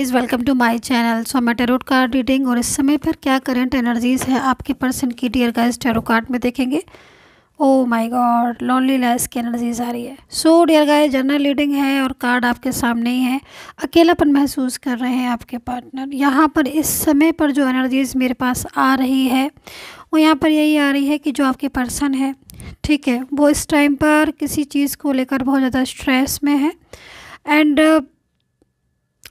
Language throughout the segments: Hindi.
is welcome to my channel so मैं टेरोट कार्ड रीडिंग और इस समय पर क्या करंट एनर्जीज़ है आपके पर्सन की डियर गाइस टेरो कार्ड में देखेंगे oh my god lonely less की एनर्जीज आ रही है so dear guys general reading है और कार्ड आपके सामने ही है अकेलापन महसूस कर रहे हैं आपके पार्टनर यहाँ पर इस समय पर जो एनर्जीज़ मेरे पास आ रही है वो यहाँ पर यही आ रही है कि जो आपके पर्सन है ठीक है वो इस टाइम पर किसी चीज़ को लेकर बहुत ज़्यादा स्ट्रेस में है एंड uh,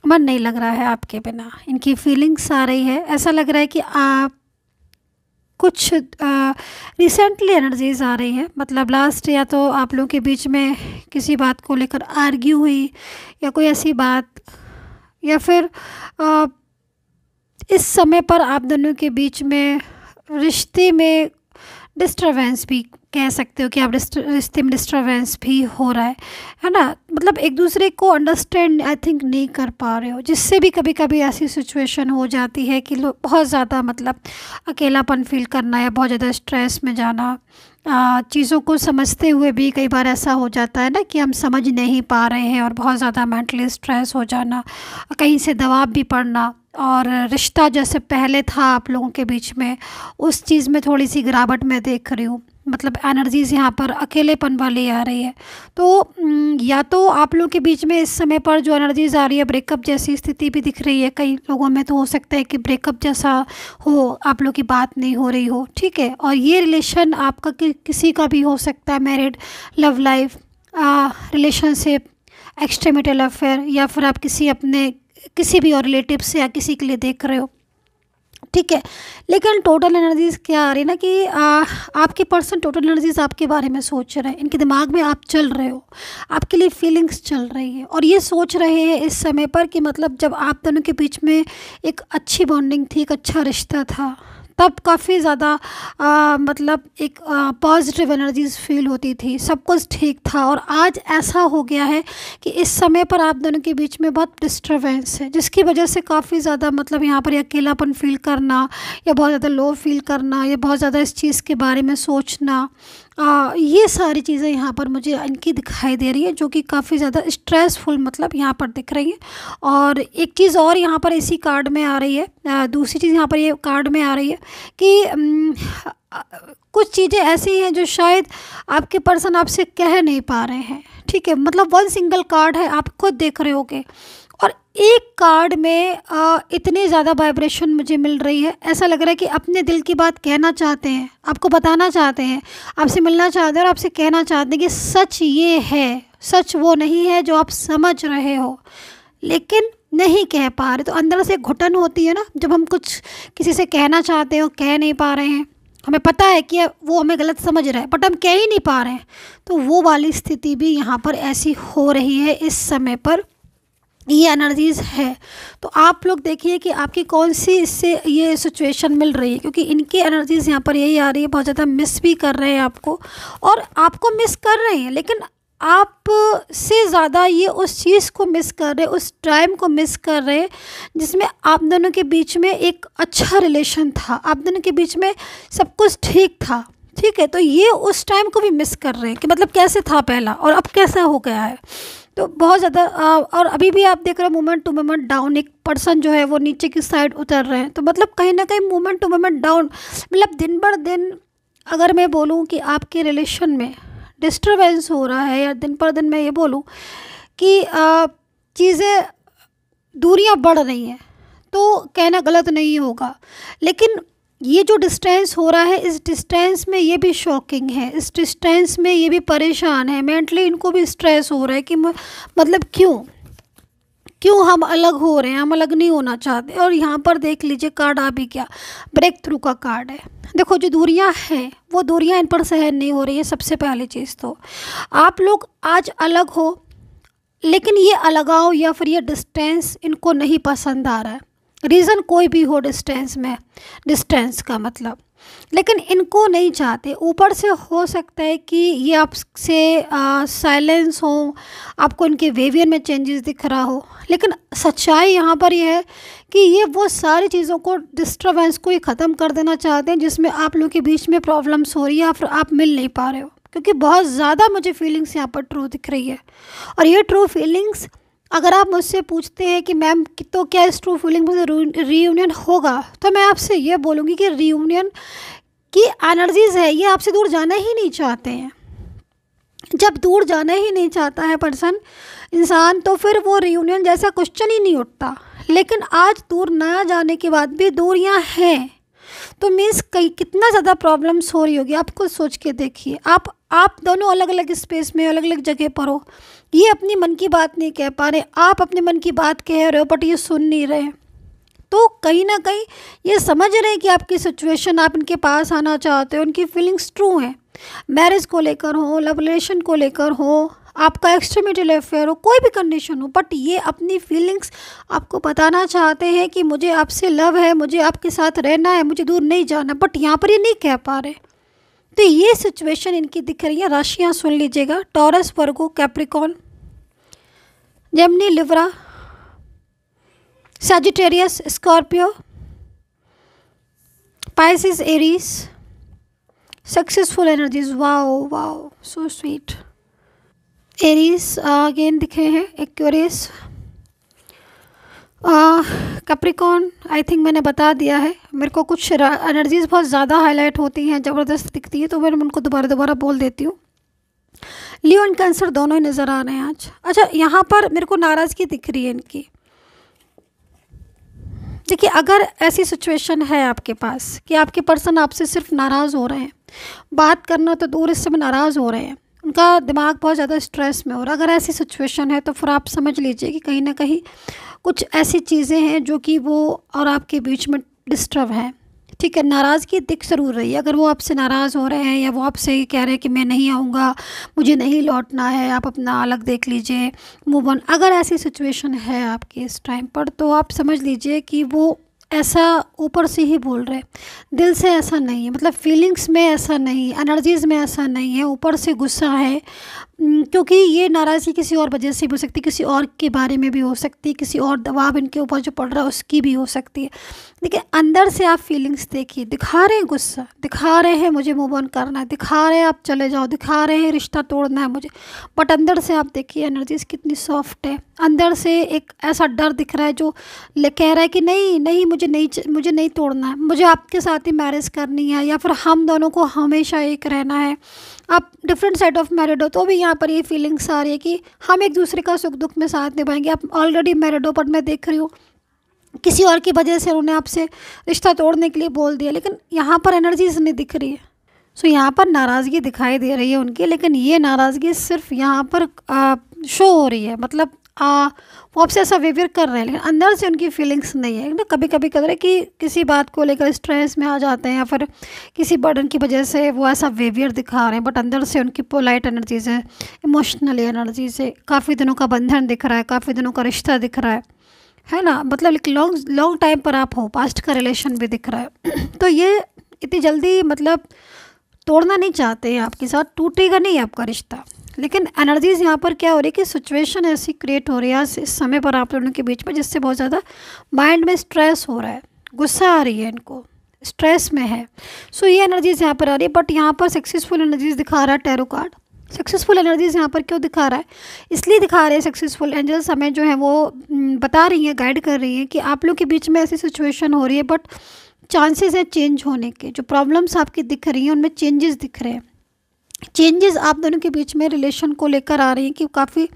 मन नहीं लग रहा है आपके बिना इनकी फीलिंग्स आ रही है ऐसा लग रहा है कि आप कुछ रिसेंटली एनर्जीज आ रही है मतलब लास्ट या तो आप लोगों के बीच में किसी बात को लेकर आर्ग्यू हुई या कोई ऐसी बात या फिर आ, इस समय पर आप दोनों के बीच में रिश्ते में डिस्टर्बेंस भी कह सकते हो कि आप रिश्ते में डिस्टर्बेंस भी हो रहा है है ना मतलब एक दूसरे को अंडरस्टैंड आई थिंक नहीं कर पा रहे हो जिससे भी कभी कभी ऐसी सिचुएशन हो जाती है कि लोग बहुत ज़्यादा मतलब अकेलापन फील करना या बहुत ज़्यादा स्ट्रेस में जाना चीज़ों को समझते हुए भी कई बार ऐसा हो जाता है ना कि हम समझ नहीं पा रहे हैं और बहुत ज़्यादा मेंटली स्ट्रेस हो जाना कहीं से दबाव भी पड़ना और रिश्ता जैसे पहले था आप लोगों के बीच में उस चीज़ में थोड़ी सी गिरावट मैं देख रही हूँ मतलब एनर्जीज़ यहाँ पर अकेलेपन वाली आ रही है तो या तो आप लोगों के बीच में इस समय पर जो एनर्जीज़ आ रही है ब्रेकअप जैसी स्थिति भी दिख रही है कई लोगों में तो हो सकता है कि ब्रेकअप जैसा हो आप लोग की बात नहीं हो रही हो ठीक है और ये रिलेशन आपका कि, किसी का भी हो सकता है married love life relationship extramarital affair या फिर आप किसी अपने किसी भी और रिलेटिव से या किसी के लिए देख रहे हो ठीक है लेकिन टोटल एनर्जीज क्या आ रही है ना कि आ, आपके पर्सन टोटल एनर्जीज आपके बारे में सोच रहे हैं इनके दिमाग में आप चल रहे हो आपके लिए फीलिंग्स चल रही है और ये सोच रहे हैं इस समय पर कि मतलब जब आप दोनों के बीच में एक अच्छी बॉन्डिंग थी एक अच्छा रिश्ता था तब काफ़ी ज़्यादा मतलब एक पॉजिटिव एनर्जीज फील होती थी सब कुछ ठीक था और आज ऐसा हो गया है कि इस समय पर आप दोनों के बीच में बहुत डिस्टर्बेंस है जिसकी वजह से काफ़ी ज़्यादा मतलब यहाँ पर अकेलापन फील करना या बहुत ज़्यादा लो फील करना या बहुत ज़्यादा इस चीज़ के बारे में सोचना आ, ये सारी चीज़ें यहाँ पर मुझे इनकी दिखाई दे रही है जो कि काफ़ी ज़्यादा स्ट्रेसफुल मतलब यहाँ पर दिख रही है और एक चीज़ और यहाँ पर इसी कार्ड में आ रही है आ, दूसरी चीज़ यहाँ पर ये कार्ड में आ रही है कि कुछ चीज़ें ऐसी हैं जो शायद आपके पर्सन आपसे कह नहीं पा रहे हैं ठीक है मतलब वन सिंगल कार्ड है आप खुद देख रहे होगे और एक कार्ड में आ, इतनी ज़्यादा वाइब्रेशन मुझे मिल रही है ऐसा लग रहा है कि अपने दिल की बात कहना चाहते हैं आपको बताना चाहते हैं आपसे मिलना चाहते हैं और आपसे कहना चाहते हैं कि सच ये है सच वो नहीं है जो आप समझ रहे हो लेकिन नहीं कह पा रहे तो अंदर से घुटन होती है ना जब हम कुछ किसी से कहना चाहते हो कह नहीं पा रहे हैं हमें पता है कि वो हमें गलत समझ रहा है बट हम कह ही नहीं पा रहे हैं तो वो वाली स्थिति भी यहाँ पर ऐसी हो रही है इस समय पर ये एनर्जीज़ है तो आप लोग देखिए कि आपकी कौन सी इससे ये सिचुएशन मिल रही है क्योंकि इनकी एनर्जीज़ यहाँ पर यही आ रही है बहुत ज़्यादा मिस भी कर रहे हैं आपको और आपको मिस कर रहे हैं लेकिन आप से ज़्यादा ये उस चीज़ को मिस कर रहे उस टाइम को मिस कर रहे जिसमें आप दोनों के बीच में एक अच्छा रिलेशन था आप दोनों के बीच में सब कुछ ठीक था ठीक है तो ये उस टाइम को भी मिस कर रहे हैं कि मतलब कैसे था पहला और अब कैसा हो गया है तो बहुत ज़्यादा और अभी भी आप देख रहे हो मोमेंट टू मोमेंट डाउन एक पर्सन जो है वो नीचे की साइड उतर रहे हैं तो मतलब कहीं ना कहीं मोमेंट टू मोमेंट डाउन मतलब दिन बर दिन अगर मैं बोलूँ कि आपके रिलेशन में डिस्टर्बेंस हो रहा है या दिन पर दिन मैं ये बोलूँ कि चीज़ें दूरियां बढ़ रही हैं तो कहना गलत नहीं होगा लेकिन ये जो डिस्टेंस हो रहा है इस डिस्टेंस में ये भी शॉकिंग है इस डिस्टेंस में ये भी परेशान है मेंटली इनको भी स्ट्रेस हो रहा है कि मतलब क्यों क्यों हम अलग हो रहे हैं हम अलग नहीं होना चाहते और यहाँ पर देख लीजिए कार्ड आ भी क्या ब्रेक थ्रू का कार्ड है देखो जो दूरियाँ हैं वो दूरियाँ इन पर सहन नहीं हो रही है सबसे पहली चीज़ तो आप लोग आज अलग हो लेकिन ये अलगाव या फिर ये डिस्टेंस इनको नहीं पसंद आ रहा है रीज़न कोई भी हो डिस्टेंस में डिस्टेंस का मतलब लेकिन इनको नहीं चाहते ऊपर से हो सकता है कि ये आपसे साइलेंस हो आपको इनके वेवियर में चेंजेस दिख रहा हो लेकिन सच्चाई यहाँ पर यह है कि ये वो सारी चीज़ों को डिस्टर्बेंस को ही ख़त्म कर देना चाहते हैं जिसमें आप लोगों के बीच में प्रॉब्लम्स हो रही है या फिर आप मिल नहीं पा रहे हो क्योंकि बहुत ज़्यादा मुझे फीलिंग्स यहाँ पर ट्रू दिख रही है और ये ट्रू फीलिंग्स अगर आप मुझसे पूछते हैं कि मैम तो क्या इस ट्रू फीलिंग में रीयूनियन होगा तो मैं आपसे ये बोलूँगी कि रीयूनियन की एनर्जीज है ये आपसे दूर जाना ही नहीं चाहते हैं जब दूर जाना ही नहीं चाहता है पर्सन इंसान तो फिर वो रीयूनियन जैसा क्वेश्चन ही नहीं उठता लेकिन आज दूर ना जाने के बाद भी दूरियाँ हैं तो मीन्स कई कितना ज़्यादा प्रॉब्लम्स हो रही होगी आप खुद सोच के देखिए आप आप दोनों अलग अलग स्पेस में अलग अलग जगह पर हो ये अपने मन की बात नहीं कह पा रहे आप अपने मन की बात कह रहे हो बट ये सुन नहीं रहे तो कहीं ना कहीं ये समझ रहे हैं कि आपकी सिचुएशन आप इनके पास आना चाहते हो उनकी फीलिंग्स ट्रू हैं मैरिज को लेकर हो लव रिलेशन को लेकर हो आपका एक्सट्रीमिटल अफेयर हो कोई भी कंडीशन हो बट ये अपनी फीलिंग्स आपको बताना चाहते हैं कि मुझे आपसे लव है मुझे आपके साथ रहना है मुझे दूर नहीं जाना बट यहाँ पर ये नहीं कह पा रहे तो ये सिचुएशन इनकी दिख रही है राशियाँ सुन लीजिएगा टॉरस वर्गो कैप्रिकॉन जेमनी लिवरा Sagittarius Scorpio Pisces Aries successful energies wow wow so sweet Aries again दिखे हैं एक्यूरियस कप्रिकॉन आई थिंक मैंने बता दिया है मेरे को कुछ एनर्जीज़ बहुत ज़्यादा हाईलाइट होती हैं ज़बरदस्त दिखती है तो मैं उनको दोबारा दोबारा बोल देती हूँ लियो एंड कैंसर दोनों ही नज़र आ रहे हैं आज अच्छा यहाँ पर मेरे को नाराज़गी दिख रही है इनकी देखिए अगर ऐसी सिचुएशन है आपके पास कि आपके पर्सन आपसे सिर्फ नाराज़ हो रहे हैं बात करना तो दूर इससे में नाराज़ हो रहे हैं उनका दिमाग बहुत ज़्यादा स्ट्रेस में हो रहा अगर ऐसी सिचुएशन है तो फिर आप समझ लीजिए कि कहीं ना कहीं कुछ ऐसी चीज़ें हैं जो कि वो और आपके बीच में डिस्टर्ब है ठीक है नाराज़गी दिख ज़रूर रही है अगर वो आपसे नाराज़ हो रहे हैं या वो आपसे ये कह रहे हैं कि मैं नहीं आऊँगा मुझे नहीं लौटना है आप अपना अलग देख लीजिए मूव ऑन अगर ऐसी सिचुएशन है आपके इस टाइम पर तो आप समझ लीजिए कि वो ऐसा ऊपर से ही बोल रहे दिल से ऐसा नहीं है मतलब फीलिंग्स में ऐसा नहीं है एनर्जीज़ में ऐसा नहीं है ऊपर से गुस्सा है क्योंकि ये नाराज़गी किसी और वजह से भी हो सकती है किसी और के बारे में भी हो सकती है किसी और दबाव इनके ऊपर जो पड़ रहा है उसकी भी हो सकती है देखिए अंदर से आप फीलिंग्स देखिए दिखा रहे हैं गुस्सा दिखा रहे हैं मुझे मूव ऑन करना है दिखा रहे हैं आप चले जाओ दिखा रहे हैं रिश्ता तोड़ना है मुझे बट अंदर से आप देखिए एनर्जीज कितनी सॉफ्ट है अंदर से एक ऐसा डर दिख रहा है जो कह रहा है कि नहीं नहीं मुझे नहीं मुझे नहीं तोड़ना है मुझे आपके साथ ही मैरिज करनी है या फिर हम दोनों को हमेशा एक रहना है आप डिफरेंट साइड ऑफ मैरिड हो तो भी यहाँ यहाँ पर ये फीलिंग्स आ रही है कि हम एक दूसरे का सुख दुख में साथ निभाएंगे आप ऑलरेडी मैरिड हो बट मैं देख रही हूँ किसी और की वजह से उन्होंने आपसे रिश्ता तोड़ने के लिए बोल दिया लेकिन यहाँ पर एनर्जीज नहीं दिख रही है सो so, यहाँ पर नाराज़गी दिखाई दे रही है उनकी लेकिन ये नाराज़गी सिर्फ यहाँ पर आ, शो हो रही है मतलब वो आपसे ऐसा बिहेवियर कर रहे हैं लेकिन अंदर से उनकी फीलिंग्स नहीं है ना कभी कभी कह रहे कि किसी बात को लेकर स्ट्रेस में आ जाते हैं या फिर किसी बर्डन की वजह से वो ऐसा बिहेवियर दिखा रहे हैं बट अंदर से उनकी पोलाइट एनर्जी से इमोशनल एनर्जी से काफ़ी दिनों का बंधन दिख रहा है काफ़ी दिनों का रिश्ता दिख रहा है है ना मतलब एक लॉन्ग लॉन्ग टाइम पर आप हो पास्ट का रिलेशन भी दिख रहा है तो ये इतनी जल्दी मतलब तोड़ना नहीं चाहते आपके साथ टूटेगा नहीं आपका रिश्ता लेकिन एनर्जीज़ यहाँ पर क्या हो रही है कि सिचुएशन ऐसी क्रिएट हो रही है इस समय पर आप लोगों के बीच में जिससे बहुत ज़्यादा माइंड में स्ट्रेस हो रहा है गुस्सा आ रही है इनको स्ट्रेस में है सो so, ये एनर्जीज़ यहाँ पर आ रही है बट यहाँ पर सक्सेसफुल एनर्जीज़ दिखा रहा है टेरो कार्ड सक्सेसफुल एनर्जीज यहाँ पर क्यों दिखा रहा है इसलिए दिखा रहे हैं सक्सेसफुल एंजल्स हमें जो है वो बता रही हैं गाइड कर रही हैं कि आप लोग के बीच में ऐसी सिचुएशन हो रही है बट चांसेस हैं चेंज होने के जो प्रॉब्लम्स आपकी दिख रही हैं उनमें चेंजेस दिख रहे हैं चेंजेस आप दोनों के बीच में रिलेशन को लेकर आ रही हैं कि काफ़ी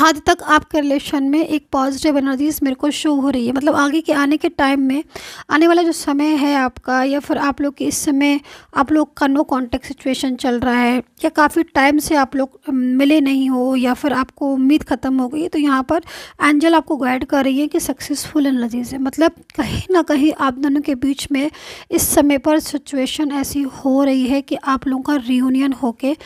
हद तक आपके रिलेशन में एक पॉजिटिव एनर्जीज मेरे को शो हो रही है मतलब आगे के आने के टाइम में आने वाला जो समय है आपका या फिर आप लोग के इस समय आप लोग का नो कांटेक्ट सिचुएशन चल रहा है या काफ़ी टाइम से आप लोग मिले नहीं हो या फिर आपको उम्मीद ख़त्म हो गई तो यहाँ पर एंजल आपको गाइड कर रही है कि सक्सेसफुल एनर्जीज है मतलब कहीं ना कहीं आप दोनों के बीच में इस समय पर सिचुएशन ऐसी हो रही है कि आप लोगों का रियूनियन होके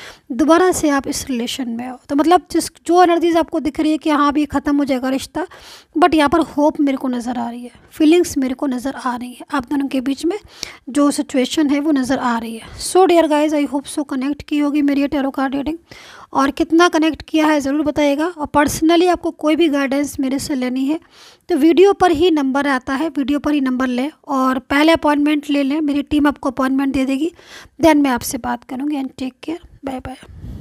दोबारा से आप इस रिलेशन में हो तो मतलब जिस जो एनर्जीज़ आप आपको दिख रही है कि हाँ अभी ख़त्म हो जाएगा रिश्ता बट यहाँ पर होप मेरे को नज़र आ रही है फीलिंग्स मेरे को नज़र आ रही है आप दोनों के बीच में जो सिचुएशन है वो नज़र आ रही है so dear guys I hope so connect की होगी मेरी टेरो कार्ड रीडिंग और कितना कनेक्ट किया है ज़रूर बताइएगा और पर्सनली आपको कोई भी गाइडेंस मेरे से लेनी है तो वीडियो पर ही नंबर आता है वीडियो पर ही नंबर लें और पहले अपॉइंटमेंट ले लें मेरी टीम आपको अपॉइंटमेंट दे देगी देन मैं आपसे बात करूँगी and take care bye bye